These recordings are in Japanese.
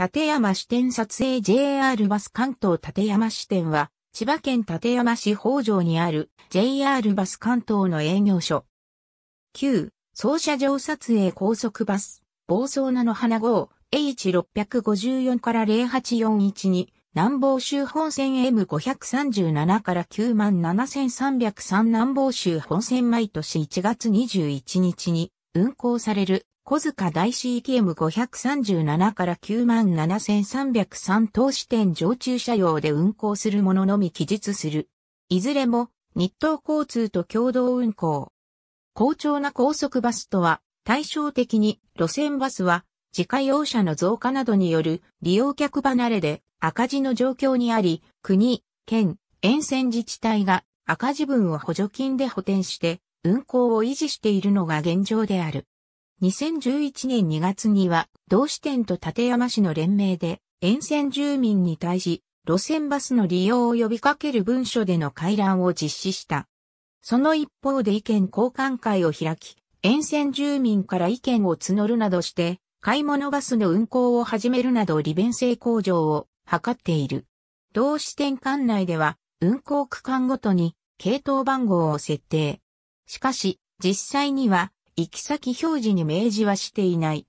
立山支店撮影 JR バス関東立山支店は、千葉県立山市北条にある JR バス関東の営業所。旧、総車場撮影高速バス、暴走なの花号 H654 から08412に、南房州本線 M537 から97303南房州本線毎年1月21日に運行される小塚大 c t m 5 3 7から97303投資店常駐車用で運行するもののみ記述する。いずれも日東交通と共同運行。好調な高速バスとは対照的に路線バスは自家用車の増加などによる利用客離れで赤字の状況にあり、国、県、沿線自治体が赤字分を補助金で補填して運行を維持しているのが現状である。2011年2月には、同支店と立山市の連名で、沿線住民に対し、路線バスの利用を呼びかける文書での回覧を実施した。その一方で意見交換会を開き、沿線住民から意見を募るなどして、買い物バスの運行を始めるなど利便性向上を図っている。同支店管内では、運行区間ごとに系統番号を設定。しかし、実際には、行き先表示に明示はしていない。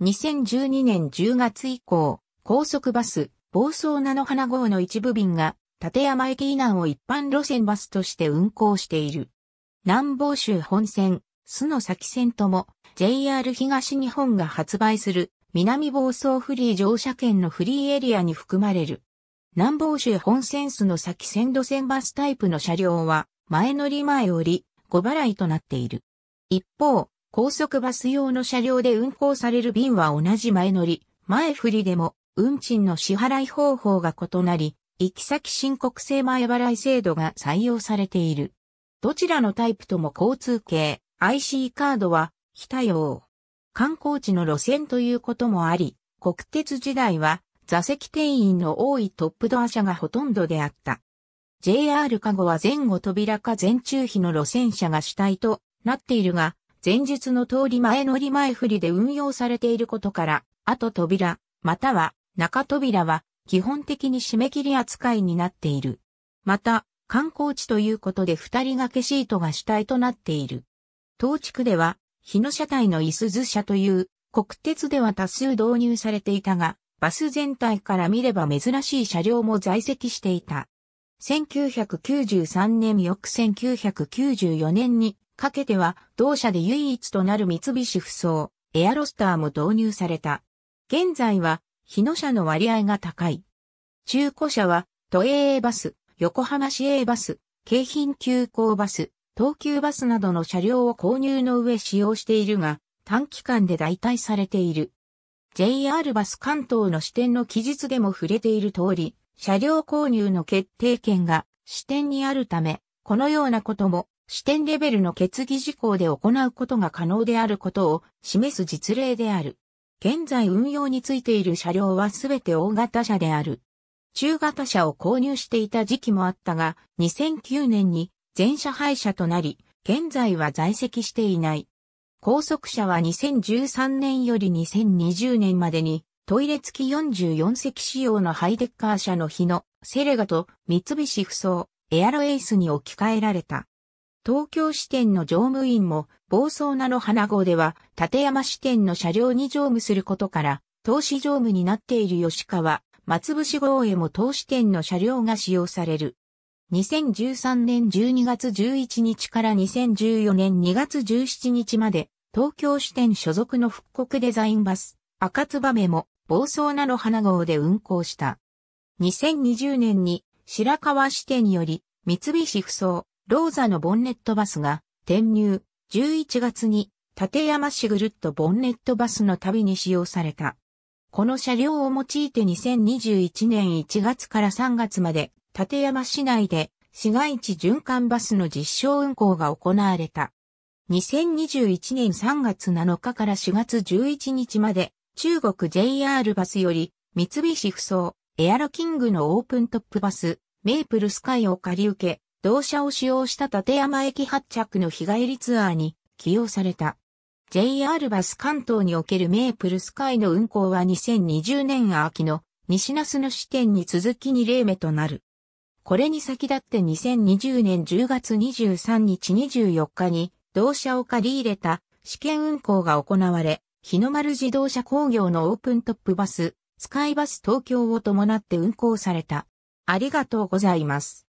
2012年10月以降、高速バス、房総菜の花号の一部便が、立山駅以南を一般路線バスとして運行している。南房州本線、須の先線とも、JR 東日本が発売する、南房総フリー乗車券のフリーエリアに含まれる。南房州本線須の先線路線バスタイプの車両は、前乗り前より、5払いとなっている。一方、高速バス用の車両で運行される便は同じ前乗り、前振りでも、運賃の支払い方法が異なり、行き先申告制前払い制度が採用されている。どちらのタイプとも交通系、IC カードは非対応。観光地の路線ということもあり、国鉄時代は座席定員の多いトップドア車がほとんどであった。JR カゴは前後扉か前中比の路線車が主体となっているが、前述の通り前乗り前振りで運用されていることから、後扉、または中扉は基本的に締め切り扱いになっている。また、観光地ということで二人掛けシートが主体となっている。当地区では、日野車体の椅子図車という国鉄では多数導入されていたが、バス全体から見れば珍しい車両も在籍していた。1993年翌1994年にかけては同社で唯一となる三菱不装、エアロスターも導入された。現在は日野社の割合が高い。中古車は都営バス、横浜市営バス、京浜急行バス、東急バスなどの車両を購入の上使用しているが、短期間で代替されている。JR バス関東の支店の記述でも触れている通り、車両購入の決定権が支店にあるため、このようなことも視点レベルの決議事項で行うことが可能であることを示す実例である。現在運用についている車両はすべて大型車である。中型車を購入していた時期もあったが、2009年に全車廃車となり、現在は在籍していない。高速車は2013年より2020年までにトイレ付き44席仕様のハイデッカー車の日のセレガと三菱不走、エアロエースに置き換えられた。東京支店の乗務員も、房総なの花号では、立山支店の車両に乗務することから、投資乗務になっている吉川、松伏号へも投資店の車両が使用される。2013年12月11日から2014年2月17日まで、東京支店所属の復刻デザインバス、赤ツバメも、房総なの花号で運行した。2020年に、白川支店より、三菱不走。ローザのボンネットバスが転入、11月に立山市ぐるっとボンネットバスの旅に使用された。この車両を用いて2021年1月から3月まで立山市内で市街地循環バスの実証運行が行われた。2021年3月7日から4月11日まで中国 JR バスより三菱ふそうエアロキングのオープントップバスメープルスカイを借り受け同社を使用した立山駅発着の日帰りツアーに起用された。JR バス関東におけるメープルスカイの運行は2020年秋の西那須の支店に続き2例目となる。これに先立って2020年10月23日24日に同社を借り入れた試験運行が行われ、日の丸自動車工業のオープントップバス、スカイバス東京を伴って運行された。ありがとうございます。